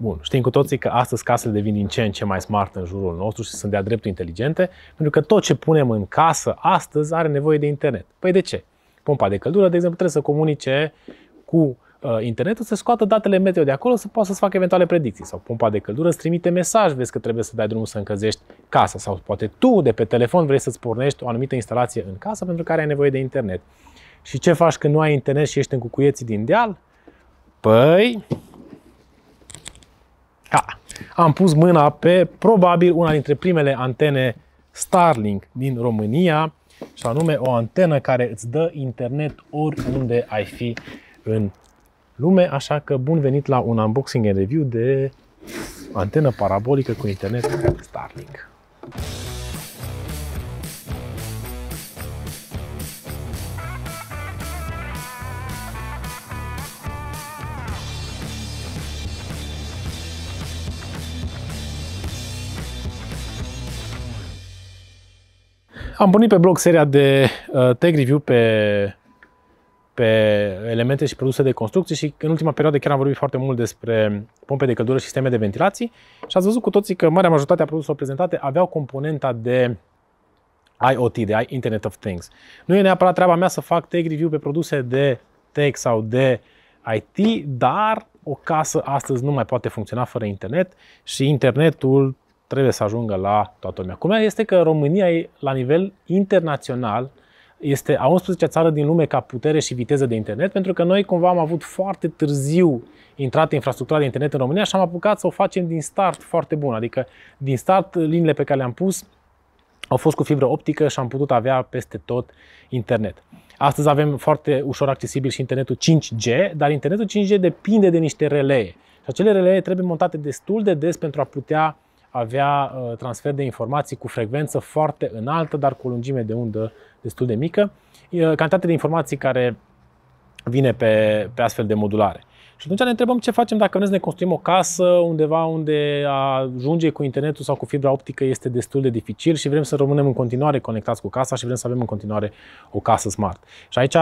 Bun, știm cu toții că astăzi casele devin din ce în ce mai smart în jurul nostru și sunt de-a dreptul inteligente, pentru că tot ce punem în casă astăzi are nevoie de internet. Păi de ce? Pompa de căldură, de exemplu, trebuie să comunice cu uh, internetul să scoată datele meteo de acolo să poată să facă eventuale predicții. Sau pompa de căldură îți trimite mesaj, vezi că trebuie să dai drumul să încălzești casa. Sau poate tu de pe telefon vrei să-ți pornești o anumită instalație în casă pentru care ai nevoie de internet. Și ce faci când nu ai internet și ești în cucuieții din deal? Păi, Ha! Da. Am pus mâna pe probabil una dintre primele antene Starlink din România, și anume o antenă care îți dă internet oriunde ai fi în lume, așa că bun venit la un unboxing and review de antenă parabolică cu internet Starlink. Am pornit pe blog seria de uh, tech review pe, pe elemente și produse de construcție și în ultima perioadă chiar am vorbit foarte mult despre pompe de căldură și sisteme de ventilații și ați văzut cu toții că marea majoritate a produselor prezentate aveau componenta de IoT, de Internet of Things. Nu e neapărat treaba mea să fac tech review pe produse de tech sau de IT, dar o casă astăzi nu mai poate funcționa fără internet și internetul trebuie să ajungă la toată lumea. Cum este că România e, la nivel internațional este a 11-a țară din lume ca putere și viteză de internet, pentru că noi cumva am avut foarte târziu intrat infrastructura de internet în România și am apucat să o facem din start foarte bun. Adică din start liniile pe care le-am pus au fost cu fibră optică și am putut avea peste tot internet. Astăzi avem foarte ușor accesibil și internetul 5G, dar internetul 5G depinde de niște relee. Și acele relee trebuie montate destul de des pentru a putea avea uh, transfer de informații cu frecvență foarte înaltă, dar cu o lungime de undă destul de mică. Uh, Cantitatea de informații care vine pe, pe astfel de modulare. Și atunci ne întrebăm ce facem dacă vrem să ne construim o casă undeva unde a ajunge cu internetul sau cu fibra optică este destul de dificil și vrem să rămânem în continuare conectați cu casa și vrem să avem în continuare o casă smart. Și aici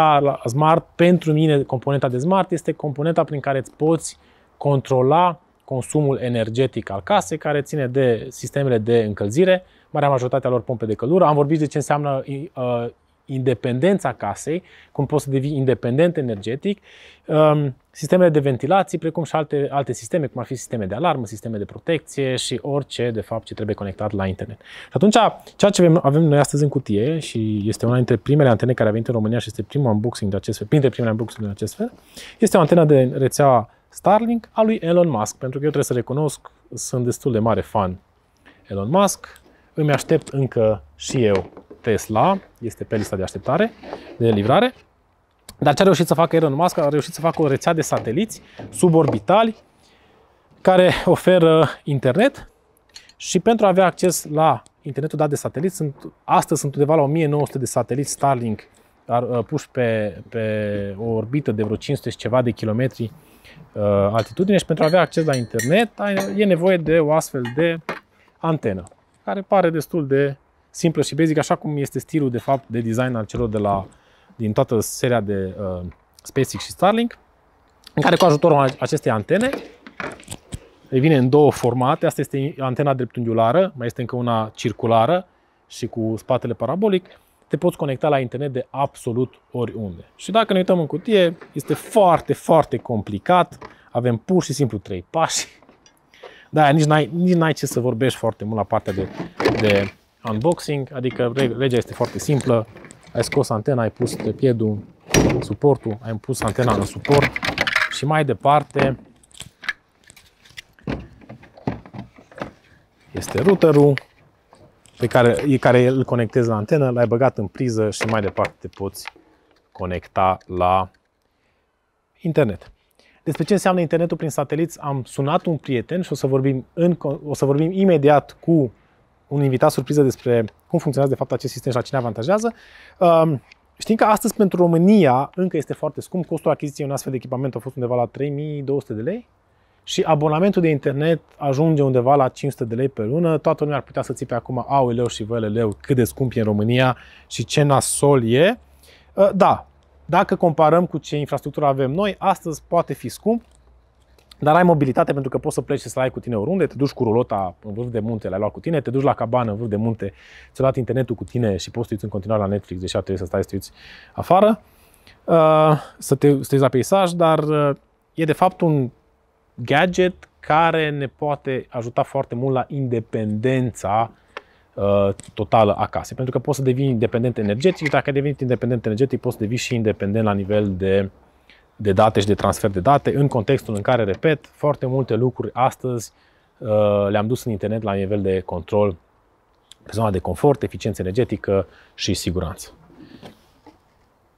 smart, pentru mine, componenta de smart este componenta prin care îți poți controla consumul energetic al casei, care ține de sistemele de încălzire, marea majoritatea lor pompe de căldură. Am vorbit de ce înseamnă uh, independența casei, cum poți să devii independent energetic, um, sistemele de ventilații, precum și alte, alte sisteme, cum ar fi sisteme de alarmă, sisteme de protecție și orice, de fapt, ce trebuie conectat la internet. Și atunci, ceea ce avem, avem noi astăzi în cutie și este una dintre primele antene care a venit în România și este primul unboxing de acest fel, printre primele unboxing de acest fel, este o antenă de rețeaua Starlink a lui Elon Musk, pentru că eu trebuie să recunosc, sunt destul de mare fan Elon Musk. Îmi aștept încă și eu Tesla, este pe lista de așteptare, de livrare. Dar ce a reușit să facă Elon Musk? A reușit să facă o rețea de sateliți suborbitali care oferă internet și pentru a avea acces la internetul dat de sateliți, sunt, astăzi sunt undeva la 1900 de sateliți Starlink uh, puși pe, pe o orbită de vreo 500 și ceva de kilometri Uh, altitudine și pentru a avea acces la internet e nevoie de o astfel de antenă, care pare destul de simplă și basic, așa cum este stilul de fapt de design al celor de la, din toată seria de uh, SpaceX și Starlink, în care cu ajutorul acestei antene e vine în două formate. Asta este antena dreptunghiulară, mai este încă una circulară și cu spatele parabolic te poți conecta la internet de absolut oriunde. Și dacă ne uităm în cutie, este foarte, foarte complicat. Avem pur și simplu trei pași. Da, nici n-ai, nici n-ai ce să vorbești foarte mult la partea de, de unboxing, adică legea este foarte simplă. Ai scos antena, ai pus pe piedul suportul, ai pus antena în suport și mai departe este routerul, pe care, care îl conectezi la antenă, l-ai băgat în priză și mai departe te poți conecta la internet. Despre ce înseamnă internetul prin sateliți am sunat un prieten și o să vorbim, în, o să vorbim imediat cu un invitat surpriză despre cum funcționează de fapt acest sistem și la cine avantajează. Um, știm că astăzi pentru România încă este foarte scump. Costul achiziției unui astfel de echipament a fost undeva la 3200 de lei și abonamentul de internet ajunge undeva la 500 de lei pe lună. Toată lumea ar putea să țipe acum, leu și leu, cât de scump e în România și ce nasol e. Ă, da, dacă comparăm cu ce infrastructură avem noi, astăzi poate fi scump, dar ai mobilitate pentru că poți să pleci și să ai cu tine oriunde, te duci cu rulota în vârf de munte, l-ai luat cu tine, te duci la cabană în vârf de munte, ți a luat internetul cu tine și poți să în continuare la Netflix, deși ar trebui să stai să uiți afară, ă, să te, să te uiți la peisaj, dar ă, e de fapt un gadget care ne poate ajuta foarte mult la independența uh, totală acasă, Pentru că poți să devii independent energetic, dacă devenit independent energetic, poți să devii și independent la nivel de, de date și de transfer de date, în contextul în care, repet, foarte multe lucruri astăzi uh, le-am dus în internet la nivel de control pe zona de confort, eficiență energetică și siguranță.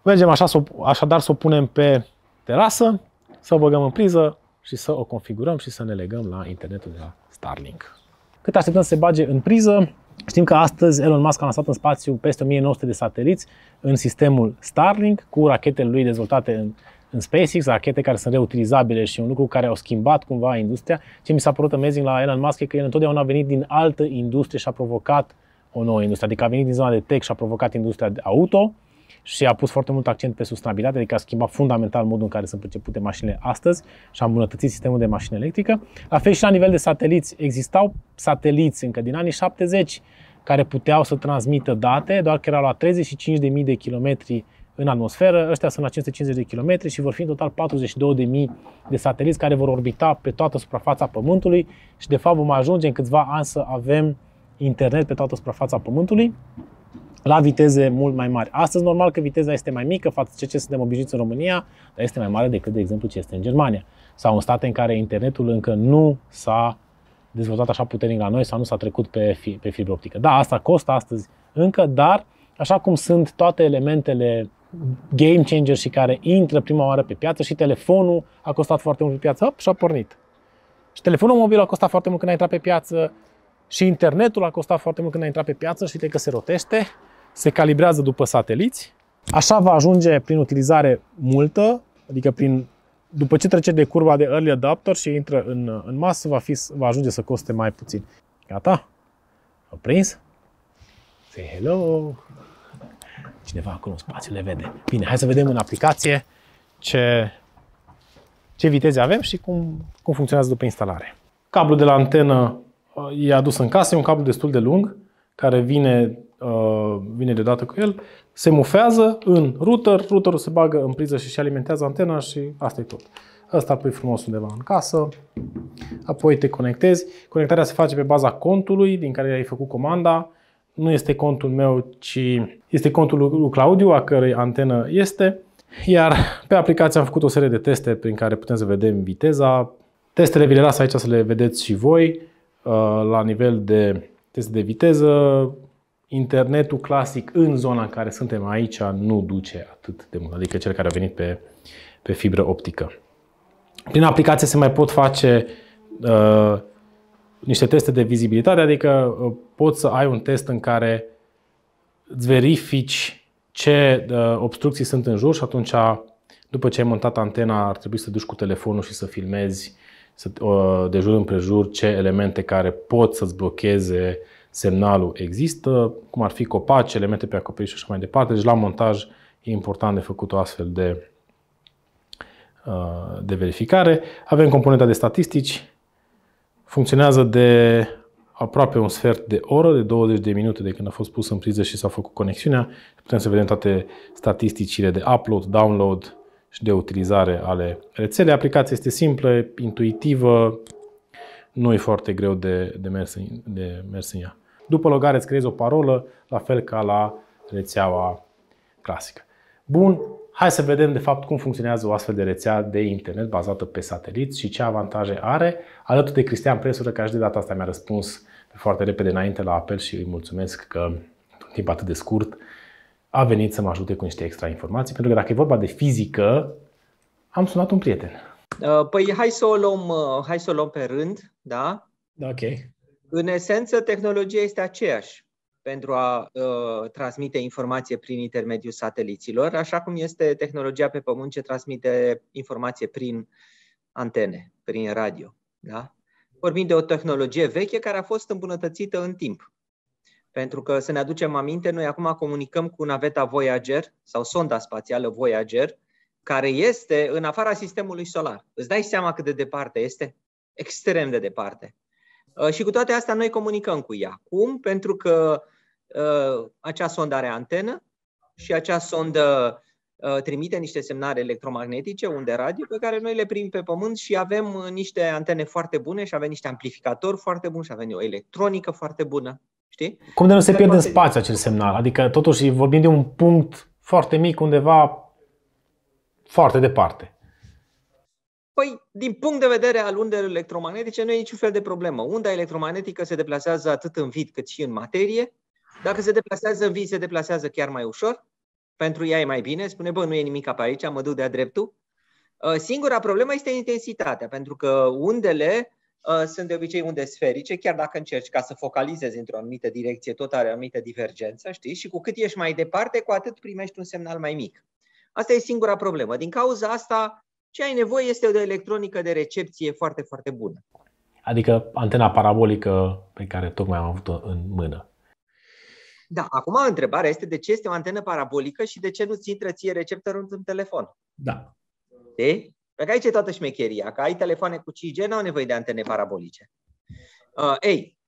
Mergem așa, așadar să o punem pe terasă, să o băgăm în priză, și să o configurăm și să ne legăm la internetul de la Starlink. Cât așteptăm să se bage în priză, Știm că astăzi Elon Musk a lansat în spațiu peste 1900 de sateliți în sistemul Starlink cu rachetele lui dezvoltate în, în SpaceX, rachete care sunt reutilizabile și un lucru care au schimbat cumva industria. Ce mi s-a părut amazing la Elon Musk e că el întotdeauna a venit din altă industrie și a provocat o nouă industrie, adică a venit din zona de tech și a provocat industria de auto, și a pus foarte mult accent pe sustenabilitate, adică a schimbat fundamental modul în care sunt percepute mașinile astăzi și a îmbunătățit sistemul de mașină electrică. La fel și la nivel de sateliți, existau sateliți încă din anii 70 care puteau să transmită date, doar că erau la 35.000 de kilometri în atmosferă, ăștia sunt la 550 de km și vor fi în total 42.000 de sateliți care vor orbita pe toată suprafața Pământului și de fapt vom ajunge în câțiva ani să avem internet pe toată suprafața Pământului la viteze mult mai mari. Astăzi, normal că viteza este mai mică față de ce suntem obișnuiți în România, dar este mai mare decât, de exemplu, ce este în Germania sau în state în care internetul încă nu s-a dezvoltat așa puternic la noi sau nu s-a trecut pe, fi, pe fibră optică. Da, asta costă astăzi încă, dar așa cum sunt toate elementele game changer și care intră prima oară pe piață și telefonul a costat foarte mult pe piață Hop, și a pornit. Și telefonul mobil a costat foarte mult când a intrat pe piață și internetul a costat foarte mult când a intrat pe piață și uite că se rotește se calibrează după sateliți. Așa va ajunge prin utilizare multă, adică prin, după ce trece de curba de early adapter și intră în, în masă, va, fi, va ajunge să coste mai puțin. Gata? Am prins? Say hello! Cineva acolo în spațiu le vede. Bine, hai să vedem în aplicație ce, ce viteze avem și cum, cum funcționează după instalare. Cablul de la antenă uh, e adus în casă, e un cablu destul de lung, care vine Uh, vine deodată cu el, se mufează în router, routerul se bagă în priză și se alimentează antena și asta e tot. Asta pui frumos undeva în casă, apoi te conectezi. Conectarea se face pe baza contului din care ai făcut comanda. Nu este contul meu, ci este contul lui Claudiu, a cărei antenă este. Iar pe aplicație am făcut o serie de teste prin care putem să vedem viteza. Testele vi le las aici să le vedeți și voi uh, la nivel de teste de viteză, internetul clasic în zona în care suntem aici nu duce atât de mult, adică cel care a venit pe, pe fibră optică. Prin aplicație se mai pot face uh, niște teste de vizibilitate, adică uh, poți să ai un test în care îți verifici ce uh, obstrucții sunt în jur și atunci, după ce ai montat antena, ar trebui să duci cu telefonul și să filmezi să, uh, de jur împrejur ce elemente care pot să-ți blocheze uh, semnalul există, cum ar fi copaci, elemente pe acoperiș și așa mai departe. Deci la montaj e important de făcut o astfel de, uh, de verificare. Avem componenta de statistici. Funcționează de aproape un sfert de oră, de 20 de minute de când a fost pus în priză și s-a făcut conexiunea. Putem să vedem toate statisticile de upload, download și de utilizare ale rețelei. Aplicația este simplă, intuitivă, nu e foarte greu de, de, mers, în, de mers în ea. După logare îți creezi o parolă, la fel ca la rețeaua clasică. Bun, hai să vedem de fapt cum funcționează o astfel de rețea de internet bazată pe satelit și ce avantaje are. Alături de Cristian Presură, care și de data asta mi-a răspuns foarte repede înainte la apel și îi mulțumesc că în timp atât de scurt a venit să mă ajute cu niște extra informații, pentru că dacă e vorba de fizică, am sunat un prieten. Uh, păi hai să o luăm, uh, hai să o luăm pe rând, da? Ok. În esență, tehnologia este aceeași pentru a uh, transmite informație prin intermediul sateliților, așa cum este tehnologia pe Pământ ce transmite informație prin antene, prin radio. Da? Vorbim de o tehnologie veche care a fost îmbunătățită în timp. Pentru că, să ne aducem aminte, noi acum comunicăm cu naveta Voyager sau sonda spațială Voyager, care este în afara sistemului solar. Îți dai seama cât de departe este? Extrem de departe. Uh, și cu toate astea noi comunicăm cu ea. Cum? Pentru că uh, acea sondă are antenă și acea sondă uh, trimite niște semnale electromagnetice, unde radio, pe care noi le primim pe pământ și avem niște antene foarte bune și avem niște amplificatori foarte buni și avem o electronică foarte bună. Știi? Cum de nu se pierde în spațiu acel semnal? Adică totuși vorbim de un punct foarte mic undeva foarte departe. Păi, din punct de vedere al undelor electromagnetice, nu e niciun fel de problemă. Unda electromagnetică se deplasează atât în vid cât și în materie. Dacă se deplasează în vid, se deplasează chiar mai ușor. Pentru ea e mai bine. Spune, bă, nu e nimic pe aici, mă duc de-a dreptul. Uh, singura problemă este intensitatea, pentru că undele uh, sunt de obicei unde sferice, chiar dacă încerci ca să focalizezi într-o anumită direcție, tot are o anumită divergență, știi? Și cu cât ești mai departe, cu atât primești un semnal mai mic. Asta e singura problemă. Din cauza asta, ce ai nevoie este de o electronică de recepție foarte, foarte bună. Adică antena parabolică pe care tocmai am avut-o în mână. Da, acum întrebarea este de ce este o antenă parabolică și de ce nu-ți intră ție receptorul într-un telefon. Da. De? Pentru că aici e toată șmecheria, că ai telefoane cu 5G, nu au nevoie de antene parabolice. Uh, ei,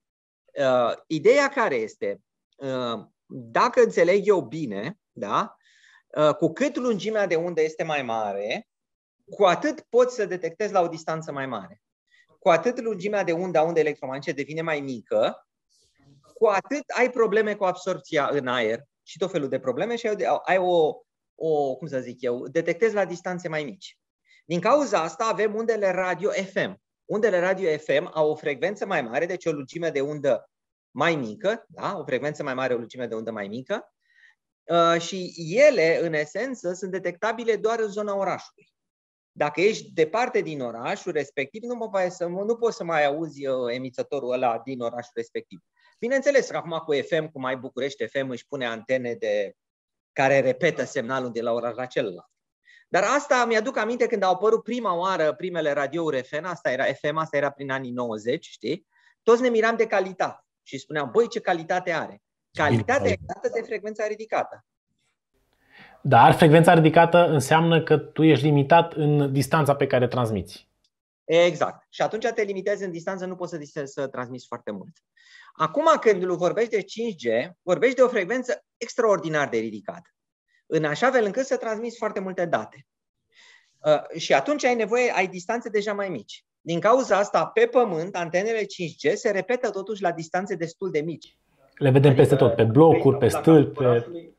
uh, ideea care este, uh, dacă înțeleg eu bine, da, uh, cu cât lungimea de undă este mai mare, cu atât poți să detectezi la o distanță mai mare. Cu atât lungimea de undă a undei electromagnetice devine mai mică, cu atât ai probleme cu absorpția în aer și tot felul de probleme și ai o, o cum să zic eu, detectezi la distanțe mai mici. Din cauza asta avem undele radio FM. Undele radio FM au o frecvență mai mare, deci o lungime de undă mai mică, da? o frecvență mai mare, o lungime de undă mai mică, uh, și ele, în esență, sunt detectabile doar în zona orașului. Dacă ești departe din orașul respectiv, nu, mai să, nu poți să mai auzi uh, emițătorul ăla din orașul respectiv. Bineînțeles, acum cu FM, cum mai București FM își pune antene de care repetă semnalul de la ora la celălalt. Dar asta mi-aduc aminte când au apărut prima oară primele radiouri FM, asta era FM, asta era prin anii 90, știi? Toți ne miram de calitate și spuneam, băi, ce calitate are. Calitatea exactă de frecvența ridicată. Dar frecvența ridicată înseamnă că tu ești limitat în distanța pe care transmiți. Exact. Și atunci te limitezi în distanță, nu poți să, să transmiți foarte mult. Acum când vorbești de 5G, vorbești de o frecvență extraordinar de ridicată, în așa fel încât să transmiți foarte multe date. Uh, și atunci ai nevoie, ai distanțe deja mai mici. Din cauza asta, pe pământ, antenele 5G se repetă totuși la distanțe destul de mici. Le vedem adică peste tot, pe blocuri, pe stâlpi, pe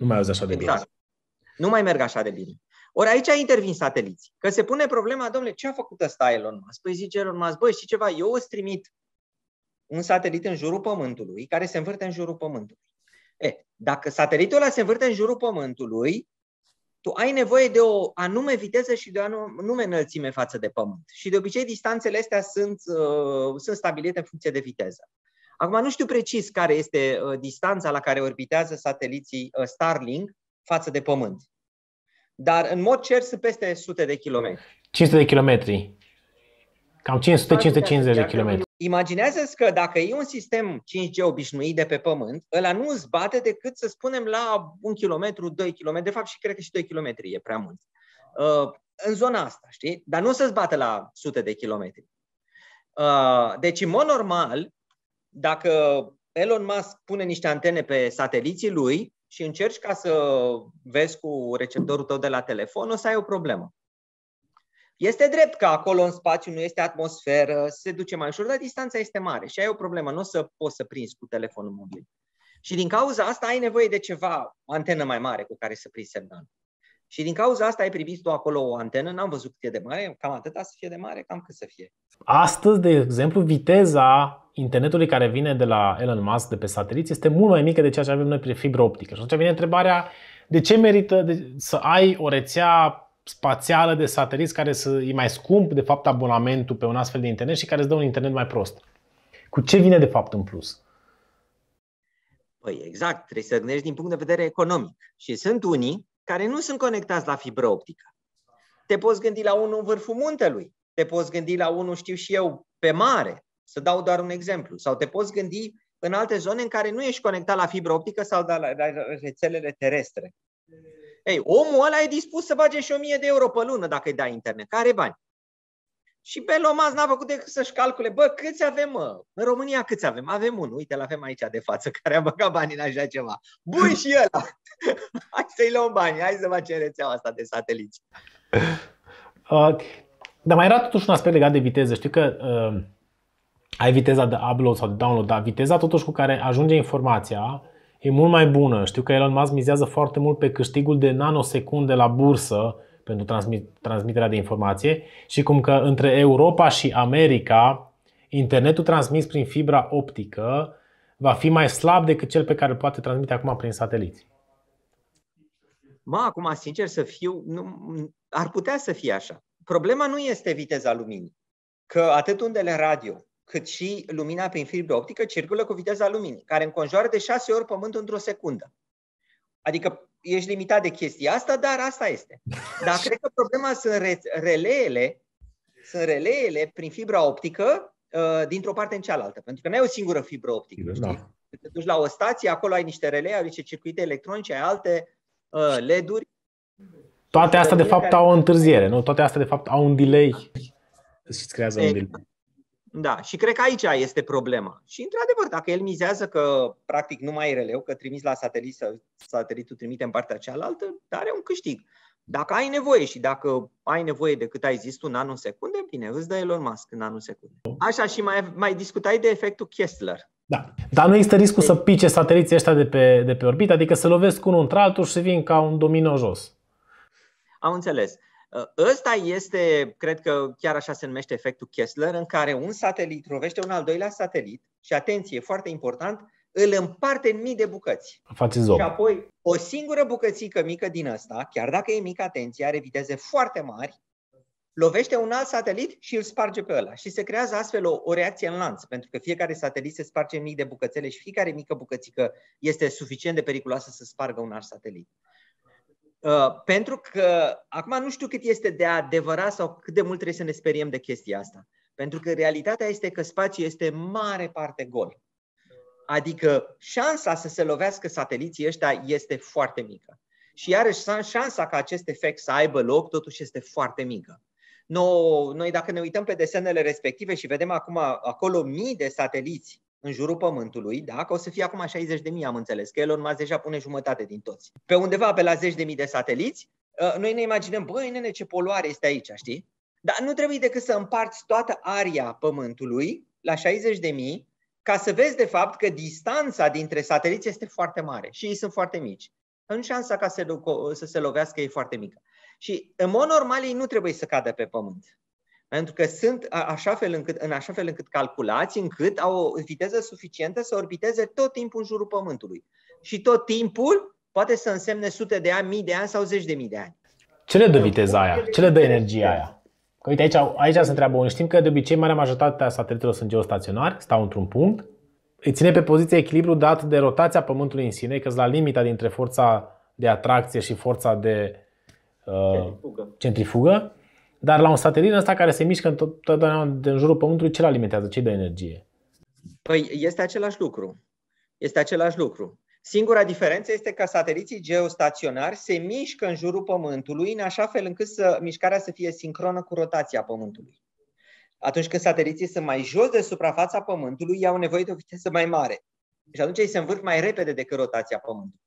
nu mai auzi așa de exact. bine. Nu mai merg așa de bine. Ori aici intervin sateliții. Că se pune problema, domnule, ce a făcut ăsta Elon Musk? Păi zice Elon Musk, băi, știi ceva, eu îți trimit un satelit în jurul Pământului, care se învârte în jurul Pământului. E, dacă satelitul ăla se învârte în jurul Pământului, tu ai nevoie de o anume viteză și de o anume înălțime față de Pământ. Și de obicei distanțele astea sunt, uh, sunt stabilite în funcție de viteză. Acum nu știu precis care este uh, distanța la care orbitează sateliții uh, Starlink față de Pământ. Dar în mod cer sunt peste sute de kilometri. 500 de kilometri. Cam 500-550 de kilometri. Imaginează-ți că dacă e un sistem 5G obișnuit de pe pământ, ăla nu îți bate decât, să spunem, la un kilometru, 2 km, de fapt și cred că și 2 km e prea mult, uh, în zona asta, știi? Dar nu să-ți bată la sute de kilometri. Deci, în mod normal, dacă Elon Musk pune niște antene pe sateliții lui și încerci ca să vezi cu receptorul tău de la telefon, o să ai o problemă. Este drept că acolo în spațiu nu este atmosferă, se duce mai ușor, dar distanța este mare și ai o problemă, nu o să poți să prinzi cu telefonul mobil. Și din cauza asta ai nevoie de ceva, o antenă mai mare cu care să prinzi semnalul. Și din cauza asta ai privit tu acolo o antenă, n-am văzut cât e de mare, cam atâta să fie de mare, cam cât să fie. Astăzi, de exemplu, viteza internetului care vine de la Elon Musk, de pe satelit este mult mai mică de ceea ce avem noi prin fibră optică. Și atunci vine întrebarea de ce merită de, să ai o rețea spațială de sateliți care să, e mai scump, de fapt, abonamentul pe un astfel de internet și care îți dă un internet mai prost. Cu ce vine, de fapt, în plus? Păi exact, trebuie să gândești din punct de vedere economic. Și sunt unii care nu sunt conectați la fibră optică. Te poți gândi la unul în vârful muntelui, te poți gândi la unul, știu și eu, pe mare, să dau doar un exemplu, sau te poți gândi în alte zone în care nu ești conectat la fibră optică sau la, la, rețelele terestre. Ei, omul ăla e dispus să bage și 1000 de euro pe lună dacă îi dai internet. Care bani? Și Belomaz n-a făcut decât să-și calcule, bă, câți avem, mă? În România câți avem? Avem unul, uite, l avem aici de față, care a băgat bani în așa ceva. Bun și ăla! hai să-i luăm bani, hai să facem rețeaua asta de sateliți. Okay. Dar mai era totuși un aspect legat de viteză. Știu că uh, ai viteza de upload sau de download, dar viteza totuși cu care ajunge informația e mult mai bună. Știu că Elon Musk mizează foarte mult pe câștigul de nanosecunde la bursă pentru transmit, transmiterea de informație și cum că între Europa și America internetul transmis prin fibra optică va fi mai slab decât cel pe care îl poate transmite acum prin sateliți. Mă, acum, sincer să fiu, nu, ar putea să fie așa problema nu este viteza luminii, că atât undele radio, cât și lumina prin fibră optică circulă cu viteza luminii, care înconjoară de șase ori Pământul într-o secundă. Adică ești limitat de chestia asta, dar asta este. Dar cred că problema sunt re- releele, sunt releele prin fibra optică uh, dintr-o parte în cealaltă, pentru că nu ai o singură fibră optică. Da. Știi? Te duci la o stație, acolo ai niște relee, ai niște circuite electronice, ai alte uh, LED-uri toate astea, de fapt, au o întârziere, nu? Toate astea, de fapt, au un delay și îți creează un delay. Da, și cred că aici este problema. Și, într-adevăr, dacă el mizează că, practic, nu mai e releu, că trimis la satelit, satelitul trimite în partea cealaltă, dar are un câștig. Dacă ai nevoie și dacă ai nevoie de cât ai zis tu, în secunde, bine, îți dă Elon Musk în secunde. Așa și mai, mai discutai de efectul Kessler. Da. Dar nu există riscul să pice sateliții ăștia de pe, de pe orbită, adică să lovesc unul între altul și să vin ca un domino jos. Am înțeles. Ă, ăsta este, cred că chiar așa se numește efectul Kessler, în care un satelit rovește un al doilea satelit și, atenție, foarte important, îl împarte în mii de bucăți. Face Și apoi o singură bucățică mică din asta, chiar dacă e mică, atenție, are viteze foarte mari, lovește un alt satelit și îl sparge pe ăla. Și se creează astfel o, o reacție în lanț, pentru că fiecare satelit se sparge în mii de bucățele și fiecare mică bucățică este suficient de periculoasă să spargă un alt satelit. Uh, pentru că acum nu știu cât este de adevărat sau cât de mult trebuie să ne speriem de chestia asta. Pentru că realitatea este că spațiul este mare parte gol. Adică șansa să se lovească sateliții ăștia este foarte mică. Și iarăși șansa ca acest efect să aibă loc totuși este foarte mică. noi dacă ne uităm pe desenele respective și vedem acum acolo mii de sateliți în jurul Pământului, da? că o să fie acum 60 de mii, am înțeles, că Elon Musk deja pune jumătate din toți. Pe undeva pe la 10 de mii de sateliți, ă, noi ne imaginăm, băi, nene, ce poluare este aici, știi? Dar nu trebuie decât să împarți toată aria Pământului la 60 de mii, ca să vezi, de fapt, că distanța dintre sateliți este foarte mare și ei sunt foarte mici. În șansa ca să, să se lovească e foarte mică. Și, în mod normal, ei nu trebuie să cadă pe pământ. Pentru că sunt așa fel încât, în așa fel încât calculați, încât au o viteză suficientă să orbiteze tot timpul în jurul Pământului. Și tot timpul poate să însemne sute de ani, mii de ani sau zeci de mii de ani. Ce le dă viteza aia? Ce le dă energia aia? Că uite, aici, aici se întreabă unii. Știm că de obicei marea majoritate a satelitelor sunt geostaționari, stau într-un punct, îi ține pe poziție echilibru dat de rotația Pământului în sine, că la limita dintre forța de atracție și forța de uh, centrifugă. centrifugă. Dar la un satelit ăsta care se mișcă întotdeauna de în jurul Pământului, ce alimentează? Ce de energie? Păi este același lucru. Este același lucru. Singura diferență este că sateliții geostaționari se mișcă în jurul Pământului în așa fel încât să, mișcarea să fie sincronă cu rotația Pământului. Atunci când sateliții sunt mai jos de suprafața Pământului, ei au nevoie de o viteză mai mare. Și deci atunci ei se învârt mai repede decât rotația Pământului.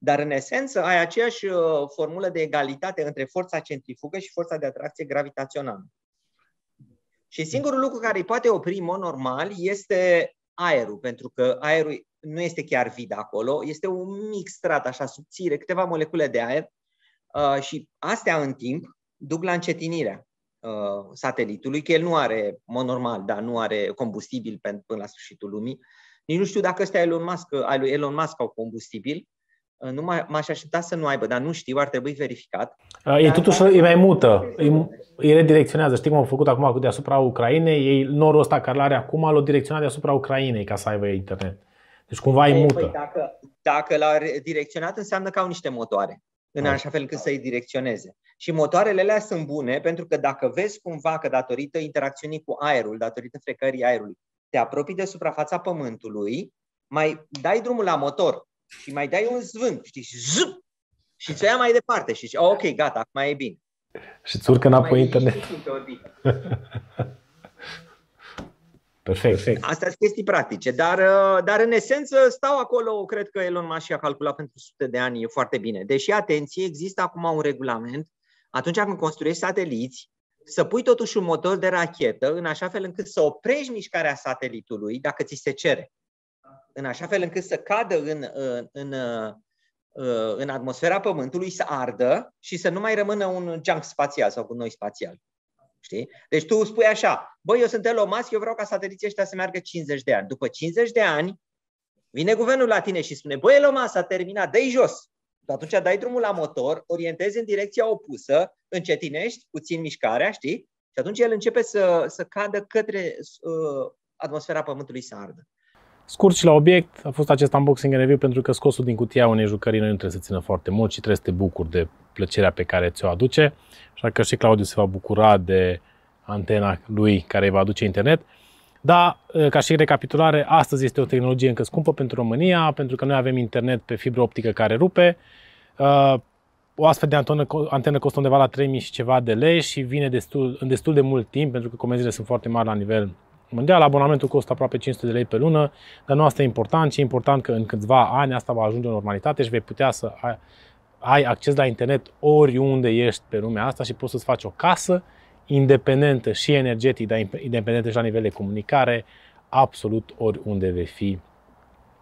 Dar, în esență, ai aceeași uh, formulă de egalitate între forța centrifugă și forța de atracție gravitațională. Și singurul lucru care îi poate opri, în mod normal, este aerul, pentru că aerul nu este chiar vid acolo, este un mic strat așa subțire, câteva molecule de aer uh, și astea în timp duc la încetinirea uh, satelitului, că el nu are, mă normal, dar nu are combustibil până la sfârșitul lumii. Nici nu știu dacă ăsta Elon Musk, al lui Elon Musk au combustibil, nu m-aș aștepta să nu aibă, dar nu știu, ar trebui verificat. E totuși, e mai mută, îi, redirecționează. Știi cum au făcut acum cu deasupra Ucrainei? Ei, norul ăsta care l-are acum, l-au direcționat deasupra Ucrainei ca să aibă internet. Deci cumva e, mută. Păi, dacă, dacă l-au direcționat, înseamnă că au niște motoare în așa fel încât să-i direcționeze. Și motoarele alea sunt bune pentru că dacă vezi cumva că datorită interacțiunii cu aerul, datorită frecării aerului, te apropii de suprafața pământului, mai dai drumul la motor și mai dai un zvânt, știi, și zup, și ți ia mai departe și zici, oh, ok, gata, acum e bine. Și ți urcă înapoi internet. Perfect. Perfect. Asta sunt chestii practice, dar, uh, dar în esență stau acolo, cred că Elon Musk a calculat pentru sute de ani, e foarte bine. Deși, atenție, există acum un regulament, atunci când construiești sateliți, să pui totuși un motor de rachetă în așa fel încât să oprești mișcarea satelitului dacă ți se cere în așa fel încât să cadă în, în, în atmosfera Pământului, să ardă și să nu mai rămână un junk spațial sau cu noi spațial. Știi? Deci tu spui așa, băi, eu sunt Elon Musk, eu vreau ca sateliții ăștia să meargă 50 de ani. După 50 de ani, vine guvernul la tine și spune, băi, Elon Musk, a terminat, dă jos. Atunci dai drumul la motor, orientezi în direcția opusă, încetinești puțin mișcarea, știi? Și atunci el începe să, să cadă către uh, atmosfera Pământului să ardă. Scurt și la obiect, a fost acest unboxing în review pentru că scosul din cutia unei jucării nu trebuie să țină foarte mult și trebuie să te bucuri de plăcerea pe care ți-o aduce. Așa că și Claudiu se va bucura de antena lui care îi va aduce internet. Da, ca și recapitulare, astăzi este o tehnologie încă scumpă pentru România, pentru că noi avem internet pe fibră optică care rupe. O astfel de antenă, antenă costă undeva la 3000 și ceva de lei și vine destul, în destul de mult timp, pentru că comenzile sunt foarte mari la nivel mondial. Abonamentul costă aproape 500 de lei pe lună, dar nu asta e important, ci e important că în câțiva ani asta va ajunge în normalitate și vei putea să ai acces la internet oriunde ești pe lumea asta și poți să-ți faci o casă independentă și energetic, dar independentă și la nivel de comunicare, absolut oriunde vei fi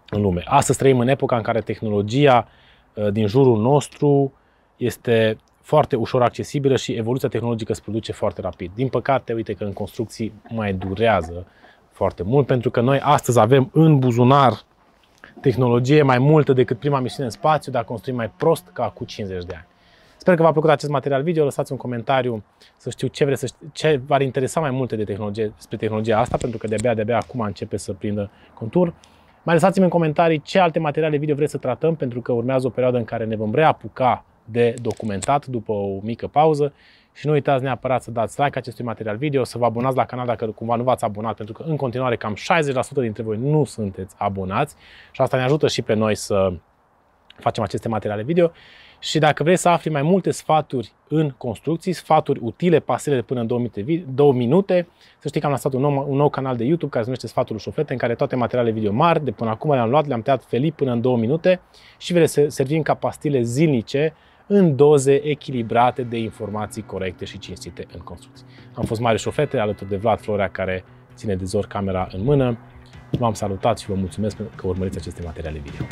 în lume. Astăzi trăim în epoca în care tehnologia uh, din jurul nostru este foarte ușor accesibilă și evoluția tehnologică se produce foarte rapid. Din păcate, uite că în construcții mai durează foarte mult, pentru că noi astăzi avem în buzunar tehnologie mai multă decât prima misiune în spațiu, dar construim mai prost ca cu 50 de ani. Sper că v-a plăcut acest material video, lăsați un comentariu să știu ce, vreți, să știu, ce v-ar interesa mai multe de tehnologie, despre tehnologia asta, pentru că de-abia, de-abia acum începe să prindă contur. Mai lăsați-mi în comentarii ce alte materiale video vreți să tratăm, pentru că urmează o perioadă în care ne vom reapuca de documentat după o mică pauză și nu uitați neapărat să dați like acestui material video, să vă abonați la canal dacă cumva nu v-ați abonat, pentru că în continuare cam 60% dintre voi nu sunteți abonați și asta ne ajută și pe noi să facem aceste materiale video. Și dacă vrei să afli mai multe sfaturi în construcții, sfaturi utile, pasele de până în 2 minute, să știi că am lansat un nou, un nou canal de YouTube care se numește Sfatul Șoflete, în care toate materialele video mari de până acum le-am luat, le-am tăiat felii până în 2 minute și vrei să servim ca pastile zilnice în doze echilibrate de informații corecte și cinstite în construcții. Am fost Marius Șofete, alături de Vlad Florea, care ține de zor camera în mână. V-am salutat și vă mulțumesc că urmăriți aceste materiale video.